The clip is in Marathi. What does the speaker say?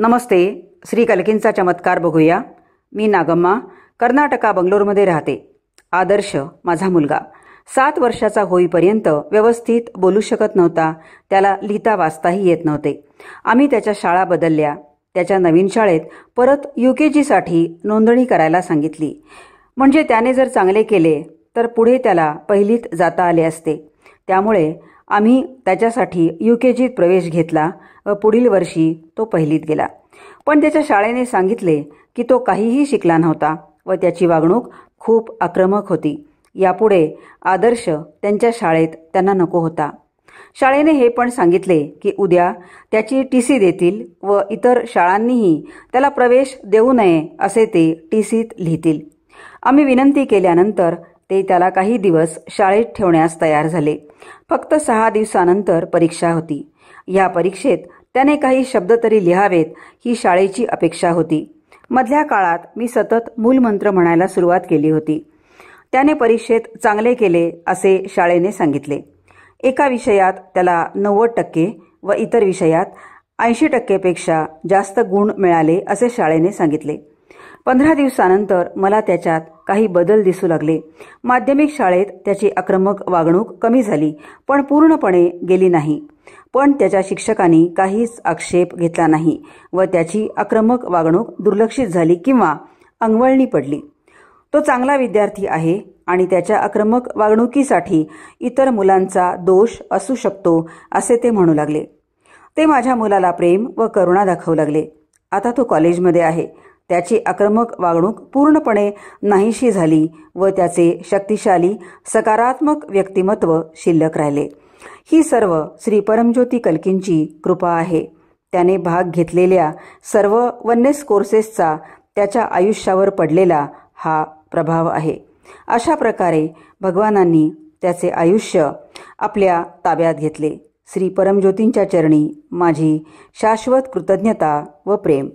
नमस्ते श्री कलकींचा चमत्कार बघूया मी नागम्मा कर्नाटका बंगलोरमध्ये राहते आदर्श माझा मुलगा सात वर्षाचा होईपर्यंत व्यवस्थित बोलू शकत नव्हता त्याला लिहिता वाचताही येत नव्हते आम्ही त्याच्या शाळा बदलल्या त्याच्या नवीन शाळेत परत यू के जीसाठी नोंदणी करायला सांगितली म्हणजे त्याने जर चांगले केले तर पुढे त्याला पहिलीत जाता आले असते त्यामुळे आम्ही त्याच्यासाठी यू के जीत प्रवेश घेतला व पुढील वर्षी तो पहिलीत गेला पण त्याच्या शाळेने सांगितले की तो काहीही शिकला नव्हता व त्याची वागणूक खूप आक्रमक होती यापुढे आदर्श त्यांच्या शाळेत त्यांना नको होता शाळेने हे पण सांगितले की उद्या त्याची टी सी देतील व इतर शाळांनीही त्याला प्रवेश देऊ नये असे ते टी सीत लिहितील आम्ही विनंती केल्यानंतर ते त्याला काही दिवस शाळेत ठेवण्यास तयार झाले फक्त सहा दिवसानंतर परीक्षा होती या परीक्षेत त्याने काही शब्द तरी लिहावेत ही शाळेची अपेक्षा होती मधल्या काळात मी सतत मूलमंत्र म्हणायला सुरुवात केली होती त्याने परीक्षेत चांगले केले असे शाळेने सांगितले एका विषयात त्याला नव्वद टक्के व इतर विषयात ऐंशी टक्केपेक्षा जास्त गुण मिळाले असे शाळेने सांगितले पंधरा दिवसानंतर मला त्याच्यात काही बदल दिसू लागले माध्यमिक शाळेत त्याची आक्रमक वागणूक कमी झाली पण पूर्णपणे गेली नाही पण त्याच्या शिक्षकांनी काहीच आक्षेप घेतला नाही व त्याची आक्रमक वागणूक दुर्लक्षित झाली किंवा अंगवळणी पडली तो चांगला विद्यार्थी आहे आणि त्याच्या आक्रमक वागणुकीसाठी इतर मुलांचा दोष असू शकतो असे ते म्हणू लागले ते माझ्या मुलाला प्रेम व करुणा दाखवू लागले आता तो कॉलेजमध्ये आहे त्याची आक्रमक वागणूक पूर्णपणे नाहीशी झाली व त्याचे शक्तिशाली सकारात्मक व्यक्तिमत्व शिल्लक राहिले ही सर्व श्री परमज्योती कल्कींची कृपा आहे त्याने भाग घेतलेल्या सर्व वन्यस कोर्सेसचा त्याच्या आयुष्यावर पडलेला हा प्रभाव आहे अशा प्रकारे भगवानांनी त्याचे आयुष्य आपल्या ताब्यात घेतले श्री परमज्योतींच्या चरणी माझी शाश्वत कृतज्ञता व प्रेम